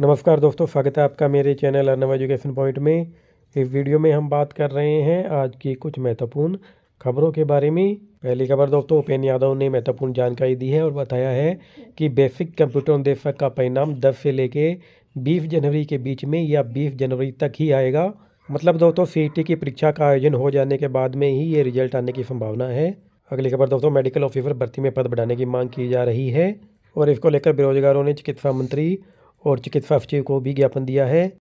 नमस्कार दोस्तों स्वागत है आपका मेरे चैनल अर्नव एजुकेशन पॉइंट में इस वीडियो में हम बात कर रहे हैं आज की कुछ महत्वपूर्ण खबरों के बारे में पहली खबर दोस्तों उपेन्द्र यादव ने महत्वपूर्ण जानकारी दी है और बताया है कि बेसिक कंप्यूटर निदेशक का परिणाम दस से लेके बीस जनवरी के बीच में या बीस जनवरी तक ही आएगा मतलब दोस्तों सी e की परीक्षा का आयोजन हो जाने के बाद में ही ये रिजल्ट आने की संभावना है अगली खबर दोस्तों मेडिकल ऑफिसर भर्ती में पद बढ़ाने की मांग की जा रही है और इसको लेकर बेरोजगारों ने चिकित्सा मंत्री और चिकित्सा सचिव को भी ज्ञापन दिया है